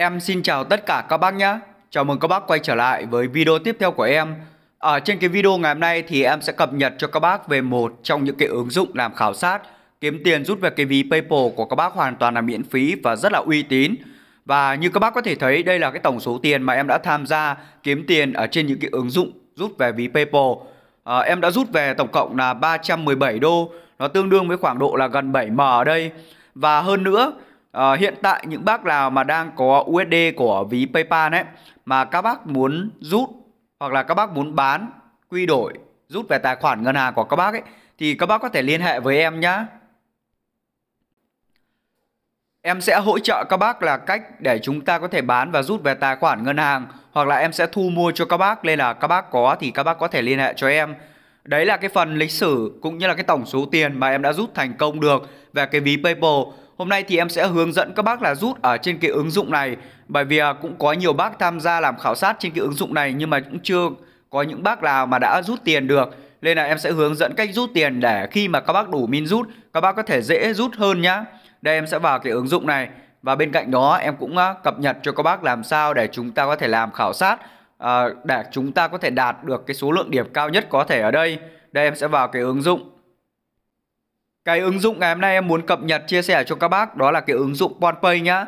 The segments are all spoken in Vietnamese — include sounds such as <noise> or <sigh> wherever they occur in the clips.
Em xin chào tất cả các bác nhé. Chào mừng các bác quay trở lại với video tiếp theo của em. Ở à, trên cái video ngày hôm nay thì em sẽ cập nhật cho các bác về một trong những cái ứng dụng làm khảo sát kiếm tiền rút về cái ví PayPal của các bác hoàn toàn là miễn phí và rất là uy tín. Và như các bác có thể thấy đây là cái tổng số tiền mà em đã tham gia kiếm tiền ở trên những cái ứng dụng rút về ví PayPal. À, em đã rút về tổng cộng là 317 đô, nó tương đương với khoảng độ là gần 7M ở đây. Và hơn nữa à, hiện tại những bác nào mà đang có USD của ví PayPal ấy mà các bác muốn rút hoặc là các bác muốn bán quy đổi rút về tài khoản ngân hàng của các bác ấy thì các bác có thể liên hệ với em nhá. Em sẽ hỗ trợ các bác là cách để chúng ta có thể bán và rút về tài khoản ngân hàng hoặc là em sẽ thu mua cho các bác nên là các bác có thì các bác có thể liên hệ cho em. Đấy là cái phần lịch sử cũng như là cái tổng số tiền mà em đã rút thành công được về cái ví PayPal Hôm nay thì em sẽ hướng dẫn các bác là rút ở trên cái ứng dụng này Bởi vì à, cũng có nhiều bác tham gia làm khảo sát trên cái ứng dụng này nhưng mà cũng chưa có những bác nào mà đã rút tiền được Nên là em sẽ hướng dẫn cách rút tiền để khi mà các bác đủ min rút Các bác có thể dễ rút hơn nhá Đây em sẽ vào cái ứng dụng này Và bên cạnh đó em cũng à, cập nhật cho các bác làm sao để chúng ta có thể làm khảo sát à, Để chúng ta có thể đạt được cái số lượng điểm cao nhất có thể ở đây Đây em sẽ vào cái ứng dụng cái ứng dụng ngày hôm nay em muốn cập nhật chia sẻ cho các bác đó là cái ứng dụng OnePay nhá.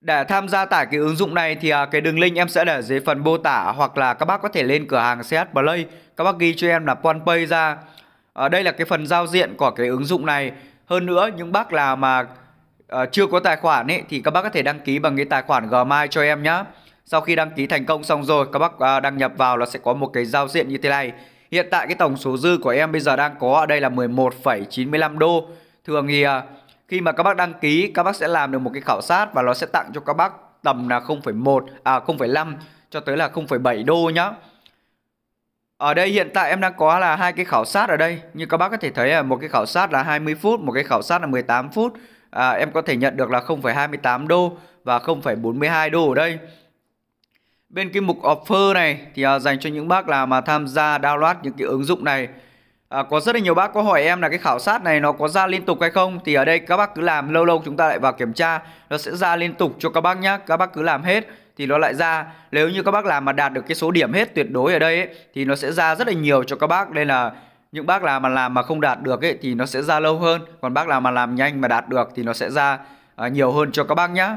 Để tham gia tải cái ứng dụng này thì à, cái đường link em sẽ để dưới phần mô tả hoặc là các bác có thể lên cửa hàng CH Play, các bác ghi cho em là OnePay ra. Ở đây là cái phần giao diện của cái ứng dụng này. Hơn nữa những bác là mà à, chưa có tài khoản ấy thì các bác có thể đăng ký bằng cái tài khoản Gmail cho em nhá. Sau khi đăng ký thành công xong rồi các bác à, đăng nhập vào là sẽ có một cái giao diện như thế này. Hiện tại cái tổng số dư của em bây giờ đang có ở đây là 11,95 đô. Thường thì à, khi mà các bác đăng ký, các bác sẽ làm được một cái khảo sát và nó sẽ tặng cho các bác tầm là 0,1 à 0,5 cho tới là 0,7 đô nhá. Ở đây hiện tại em đang có là hai cái khảo sát ở đây. Như các bác có thể thấy là một cái khảo sát là 20 phút, một cái khảo sát là 18 phút. À, em có thể nhận được là 0,28 đô và 0,42 đô ở đây. Bên cái mục offer này thì à, dành cho những bác là mà tham gia download những cái ứng dụng này à, Có rất là nhiều bác có hỏi em là cái khảo sát này nó có ra liên tục hay không Thì ở đây các bác cứ làm lâu lâu chúng ta lại vào kiểm tra Nó sẽ ra liên tục cho các bác nhé Các bác cứ làm hết thì nó lại ra Nếu như các bác làm mà đạt được cái số điểm hết tuyệt đối ở đây ấy, Thì nó sẽ ra rất là nhiều cho các bác Nên là những bác làm mà làm mà không đạt được ấy, thì nó sẽ ra lâu hơn Còn bác làm mà làm nhanh mà đạt được thì nó sẽ ra à, nhiều hơn cho các bác nhé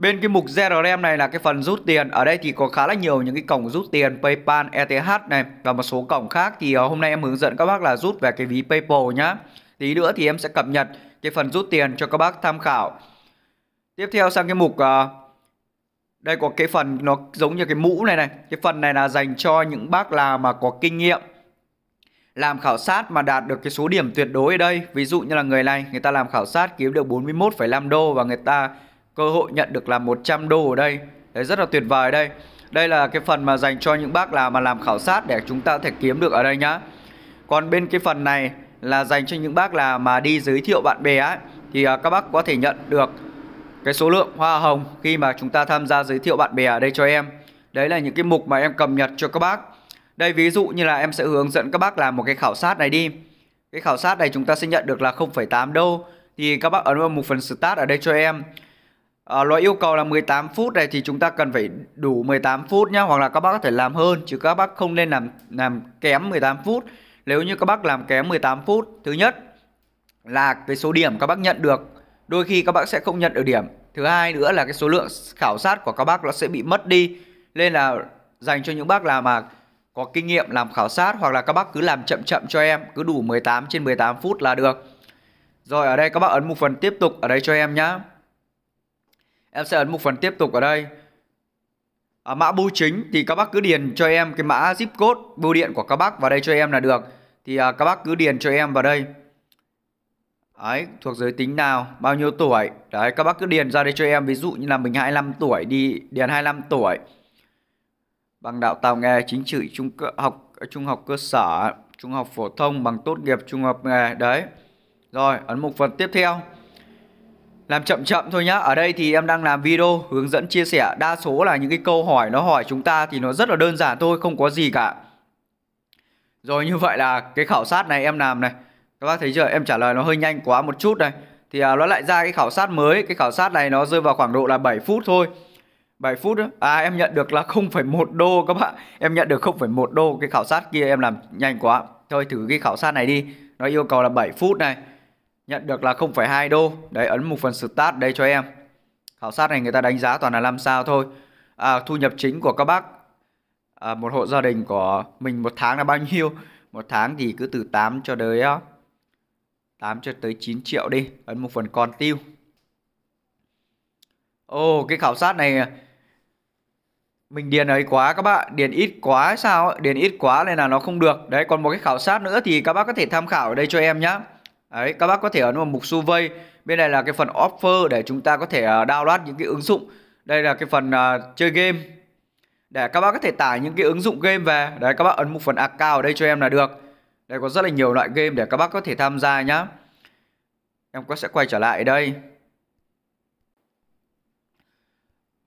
Bên cái mục GRM này là cái phần rút tiền Ở đây thì có khá là nhiều những cái cổng rút tiền Paypal, ETH này Và một số cổng khác thì ờ, hôm nay em hướng dẫn các bác là rút về cái ví Paypal nhá Tí nữa thì em sẽ cập nhật cái phần rút tiền cho các bác tham khảo Tiếp theo sang cái mục ờ, Đây có cái phần nó giống như cái mũ này này Cái phần này là dành cho những bác làm mà có kinh nghiệm làm khảo sát mà đạt được cái số điểm tuyệt đối ở đây Ví dụ như là người này người ta làm khảo sát kiếm được 41,5 đô Và người ta cơ hội nhận được là 100 đô ở đây đấy rất là tuyệt vời đây đây là cái phần mà dành cho những bác là mà làm khảo sát để chúng ta có thể kiếm được ở đây nhá còn bên cái phần này là dành cho những bác là mà đi giới thiệu bạn bè ấy thì à, các bác có thể nhận được cái số lượng hoa hồng khi mà chúng ta tham gia giới thiệu bạn bè ở đây cho em đấy là những cái mục mà em cập nhật cho các bác đây ví dụ như là em sẽ hướng dẫn các bác làm một cái khảo sát này đi cái khảo sát này chúng ta sẽ nhận được là 0,8 đô thì các bác ấn vào mục phần start ở đây cho em à, ờ, Loại yêu cầu là 18 phút này thì chúng ta cần phải đủ 18 phút nhá Hoặc là các bác có thể làm hơn Chứ các bác không nên làm làm kém 18 phút Nếu như các bác làm kém 18 phút Thứ nhất là cái số điểm các bác nhận được Đôi khi các bác sẽ không nhận được điểm Thứ hai nữa là cái số lượng khảo sát của các bác nó sẽ bị mất đi Nên là dành cho những bác làm mà có kinh nghiệm làm khảo sát Hoặc là các bác cứ làm chậm chậm cho em Cứ đủ 18 trên 18 phút là được Rồi ở đây các bác ấn một phần tiếp tục ở đây cho em nhá em sẽ ấn một phần tiếp tục ở đây à, mã bưu chính thì các bác cứ điền cho em cái mã zip code bưu điện của các bác vào đây cho em là được thì à, các bác cứ điền cho em vào đây Đấy, thuộc giới tính nào, bao nhiêu tuổi Đấy, các bác cứ điền ra đây cho em Ví dụ như là mình 25 tuổi đi Điền 25 tuổi Bằng đào tạo nghề, chính trị trung cơ, học trung học cơ sở Trung học phổ thông, bằng tốt nghiệp, trung học nghề Đấy Rồi, ấn mục phần tiếp theo làm chậm chậm thôi nhá Ở đây thì em đang làm video hướng dẫn chia sẻ Đa số là những cái câu hỏi nó hỏi chúng ta Thì nó rất là đơn giản thôi không có gì cả Rồi như vậy là cái khảo sát này em làm này Các bác thấy chưa em trả lời nó hơi nhanh quá một chút này Thì à, nó lại ra cái khảo sát mới Cái khảo sát này nó rơi vào khoảng độ là 7 phút thôi 7 phút đó. À em nhận được là 0,1 đô các bạn Em nhận được 0,1 đô Cái khảo sát kia em làm nhanh quá Thôi thử cái khảo sát này đi Nó yêu cầu là 7 phút này Nhận được là 0,2 đô. Đấy ấn một phần start đây cho em. Khảo sát này người ta đánh giá toàn là 5 sao thôi. À, thu nhập chính của các bác à, một hộ gia đình của mình một tháng là bao nhiêu? Một tháng thì cứ từ 8 cho tới 8 cho tới 9 triệu đi, ấn một phần con tiêu. Ồ, oh, cái khảo sát này mình điền ấy quá các bạn điền ít quá sao điền ít quá nên là nó không được đấy còn một cái khảo sát nữa thì các bác có thể tham khảo ở đây cho em nhé Đấy, các bác có thể ấn vào mục survey. Bên này là cái phần offer để chúng ta có thể à, download những cái ứng dụng. Đây là cái phần uh, chơi game. Để các bác có thể tải những cái ứng dụng game về. Đấy, các bác ấn mục phần account ở đây cho em là được. Đây có rất là nhiều loại game để các bác có thể tham gia nhá. Em có sẽ quay trở lại đây.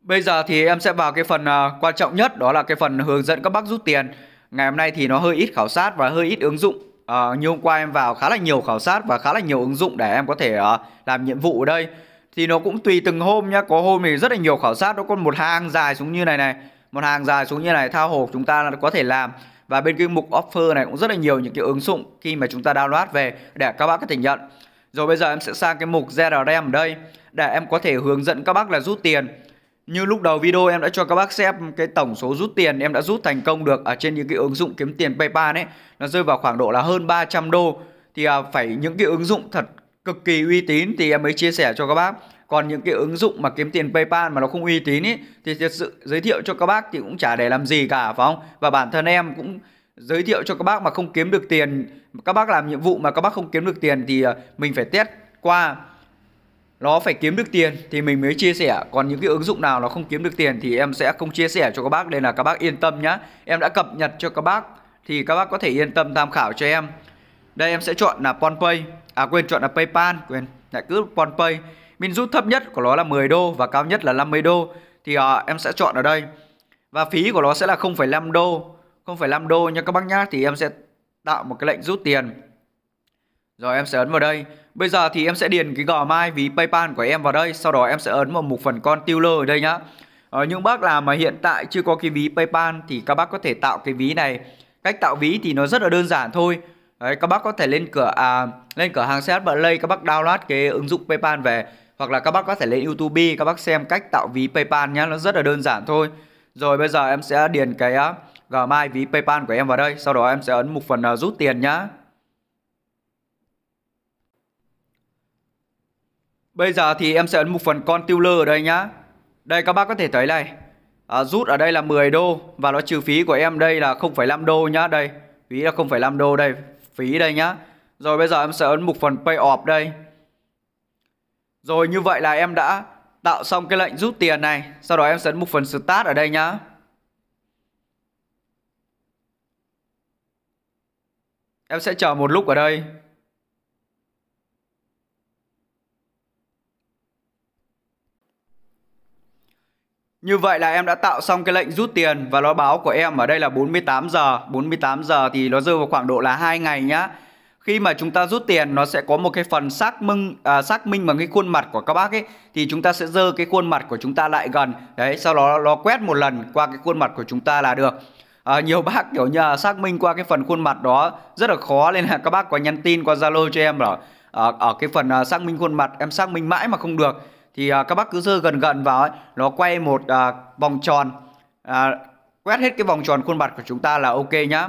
Bây giờ thì em sẽ vào cái phần uh, quan trọng nhất đó là cái phần hướng dẫn các bác rút tiền. Ngày hôm nay thì nó hơi ít khảo sát và hơi ít ứng dụng À, như hôm qua em vào khá là nhiều khảo sát và khá là nhiều ứng dụng để em có thể uh, làm nhiệm vụ ở đây thì nó cũng tùy từng hôm nhá có hôm thì rất là nhiều khảo sát nó còn một hàng dài xuống như này này một hàng dài xuống như này thao hồ chúng ta có thể làm và bên cái mục offer này cũng rất là nhiều những cái ứng dụng khi mà chúng ta download về để các bác có thể nhận rồi bây giờ em sẽ sang cái mục GRM ở đây để em có thể hướng dẫn các bác là rút tiền như lúc đầu video em đã cho các bác xem cái tổng số rút tiền em đã rút thành công được ở trên những cái ứng dụng kiếm tiền PayPal ấy, nó rơi vào khoảng độ là hơn 300 đô. Thì à, phải những cái ứng dụng thật cực kỳ uy tín thì em mới chia sẻ cho các bác. Còn những cái ứng dụng mà kiếm tiền PayPal mà nó không uy tín ấy thì thật sự giới thiệu cho các bác thì cũng chả để làm gì cả phải không? Và bản thân em cũng giới thiệu cho các bác mà không kiếm được tiền, các bác làm nhiệm vụ mà các bác không kiếm được tiền thì à, mình phải test qua nó phải kiếm được tiền thì mình mới chia sẻ còn những cái ứng dụng nào nó không kiếm được tiền thì em sẽ không chia sẻ cho các bác Đây là các bác yên tâm nhá em đã cập nhật cho các bác thì các bác có thể yên tâm tham khảo cho em đây em sẽ chọn là PonPay à quên chọn là PayPal quên lại cứ PonPay Mình rút thấp nhất của nó là 10 đô và cao nhất là 50 đô thì à, em sẽ chọn ở đây và phí của nó sẽ là 0,5 đô 0,5 đô nha các bác nhá thì em sẽ tạo một cái lệnh rút tiền rồi em sẽ ấn vào đây. Bây giờ thì em sẽ điền cái gò mai ví PayPal của em vào đây. Sau đó em sẽ ấn vào mục phần con controller ở đây nhá. Ở ờ, những bác là mà hiện tại chưa có cái ví PayPal thì các bác có thể tạo cái ví này. Cách tạo ví thì nó rất là đơn giản thôi. Đấy, các bác có thể lên cửa à, lên cửa hàng CH Play các bác download cái ứng dụng PayPal về hoặc là các bác có thể lên YouTube các bác xem cách tạo ví PayPal nhá, nó rất là đơn giản thôi. Rồi bây giờ em sẽ điền cái uh, à, gmail ví PayPal của em vào đây, sau đó em sẽ ấn mục phần uh, rút tiền nhá. Bây giờ thì em sẽ ấn một phần con tiêu lơ ở đây nhá Đây các bác có thể thấy này à, Rút ở đây là 10 đô Và nó trừ phí của em đây là 0,5 đô nhá Đây phí là 0,5 đô đây Phí đây nhá Rồi bây giờ em sẽ ấn một phần pay off đây Rồi như vậy là em đã tạo xong cái lệnh rút tiền này Sau đó em sẽ ấn một phần start ở đây nhá Em sẽ chờ một lúc ở đây Như vậy là em đã tạo xong cái lệnh rút tiền và nó báo của em ở đây là 48 giờ. 48 giờ thì nó rơi vào khoảng độ là 2 ngày nhá. Khi mà chúng ta rút tiền nó sẽ có một cái phần xác minh à, xác minh bằng cái khuôn mặt của các bác ấy thì chúng ta sẽ dơ cái khuôn mặt của chúng ta lại gần. Đấy, sau đó nó quét một lần qua cái khuôn mặt của chúng ta là được. À, nhiều <laughs> bác kiểu như xác minh qua cái phần khuôn mặt đó rất là khó nên là các bác có nhắn tin qua Zalo cho em bảo ở, à, ở cái phần à, xác minh khuôn mặt em xác minh mãi mà không được thì à, các bác cứ rơi gần gần vào ấy, nó quay một à, vòng tròn à, quét hết cái vòng tròn khuôn mặt của chúng ta là ok nhá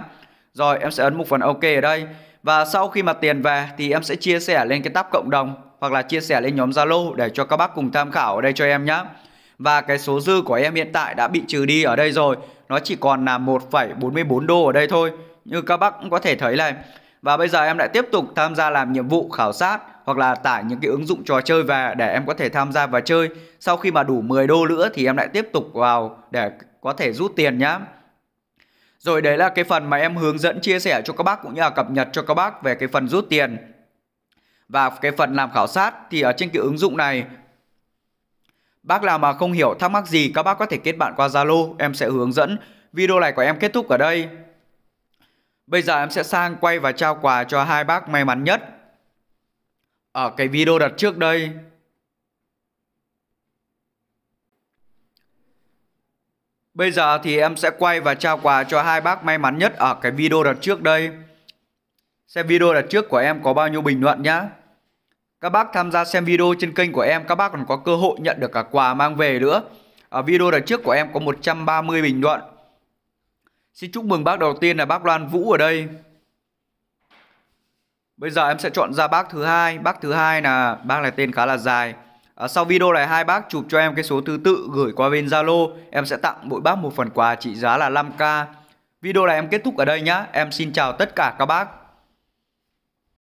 rồi em sẽ ấn một phần ok ở đây và sau khi mà tiền về thì em sẽ chia sẻ lên cái tab cộng đồng hoặc là chia sẻ lên nhóm Zalo để cho các bác cùng tham khảo ở đây cho em nhá Và cái số dư của em hiện tại đã bị trừ đi ở đây rồi, nó chỉ còn là 1,44 đô ở đây thôi. Như các bác cũng có thể thấy này. Và bây giờ em lại tiếp tục tham gia làm nhiệm vụ khảo sát hoặc là tải những cái ứng dụng trò chơi về để em có thể tham gia và chơi. Sau khi mà đủ 10 đô nữa thì em lại tiếp tục vào để có thể rút tiền nhá. Rồi đấy là cái phần mà em hướng dẫn chia sẻ cho các bác cũng như là cập nhật cho các bác về cái phần rút tiền. Và cái phần làm khảo sát thì ở trên cái ứng dụng này Bác nào mà không hiểu thắc mắc gì các bác có thể kết bạn qua Zalo, em sẽ hướng dẫn. Video này của em kết thúc ở đây. Bây giờ em sẽ sang quay và trao quà cho hai bác may mắn nhất ở ờ, cái video đặt trước đây Bây giờ thì em sẽ quay và trao quà cho hai bác may mắn nhất ở cái video đặt trước đây. Xem video đặt trước của em có bao nhiêu bình luận nhá. Các bác tham gia xem video trên kênh của em, các bác còn có cơ hội nhận được cả quà mang về nữa. Ở video đặt trước của em có 130 bình luận. Xin chúc mừng bác đầu tiên là bác Loan Vũ ở đây. Bây giờ em sẽ chọn ra bác thứ hai, bác thứ hai là bác này tên khá là dài. À, sau video này hai bác chụp cho em cái số thứ tự gửi qua bên Zalo, em sẽ tặng mỗi bác một phần quà trị giá là 5k. Video này em kết thúc ở đây nhá. Em xin chào tất cả các bác.